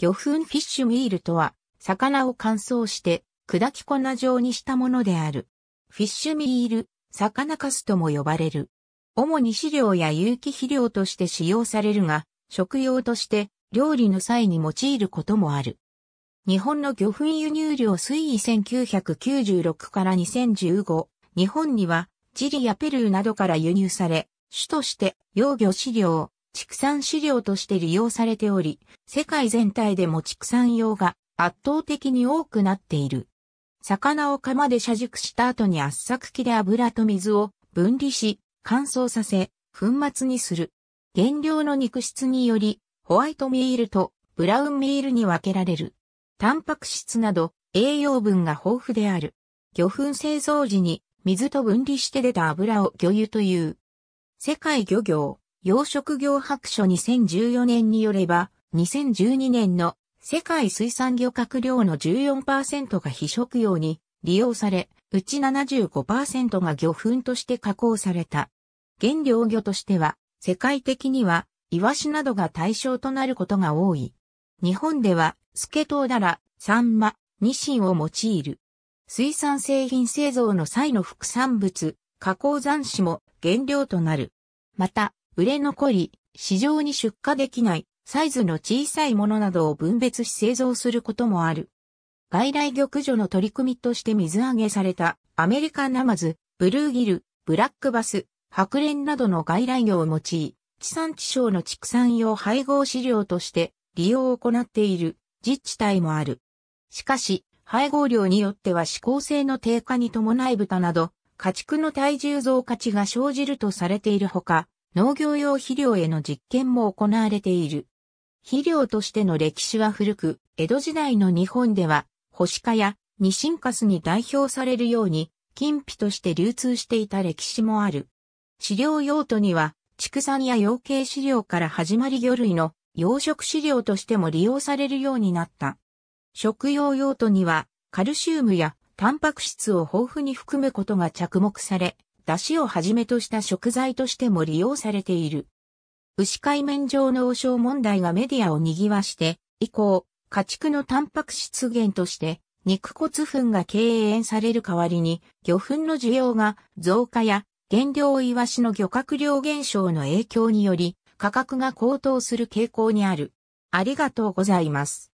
魚粉フィッシュミールとは、魚を乾燥して、砕き粉状にしたものである。フィッシュミール、魚カスとも呼ばれる。主に飼料や有機肥料として使用されるが、食用として料理の際に用いることもある。日本の魚粉輸入量推移1996から2015、日本にはチリやペルーなどから輸入され、主として養魚飼料、畜産飼料として利用されており、世界全体でも畜産用が圧倒的に多くなっている。魚を釜で射熟した後に圧搾機で油と水を分離し、乾燥させ、粉末にする。原料の肉質により、ホワイトミールとブラウンミールに分けられる。タンパク質など栄養分が豊富である。魚粉製造時に水と分離して出た油を魚油という。世界漁業養殖業白書2014年によれば、2012年の世界水産漁獲量の14%が非食用に利用され、うち75%が魚粉として加工された。原料魚としては、世界的には、イワシなどが対象となることが多い。日本では、スケトウダラ、サンマ、ニシンを用いる。水産製品製造の際の副産物、加工残紙も原料となる。また、売れ残り、市場に出荷できない、サイズの小さいものなどを分別し製造することもある。外来玉所の取り組みとして水揚げされた、アメリカナマズ、ブルーギル、ブラックバス、白蓮などの外来魚を用い、地産地消の畜産用配合飼料として利用を行っている自治体もある。しかし、配合量によっては指向性の低下に伴い豚など、家畜の体重増加値が生じるとされているほか、農業用肥料への実験も行われている。肥料としての歴史は古く、江戸時代の日本では、干し化やニシンカスに代表されるように、金皮として流通していた歴史もある。飼料用途には、畜産や養鶏飼料から始まり魚類の養殖飼料としても利用されるようになった。食用用途には、カルシウムやタンパク質を豊富に含むことが着目され、出汁をはじめとした食材としても利用されている。牛海面上の王将問題がメディアを賑わして、以降、家畜のタンパク質源として、肉骨粉が敬遠される代わりに、魚粉の需要が増加や、原料イワシの漁獲量減少の影響により、価格が高騰する傾向にある。ありがとうございます。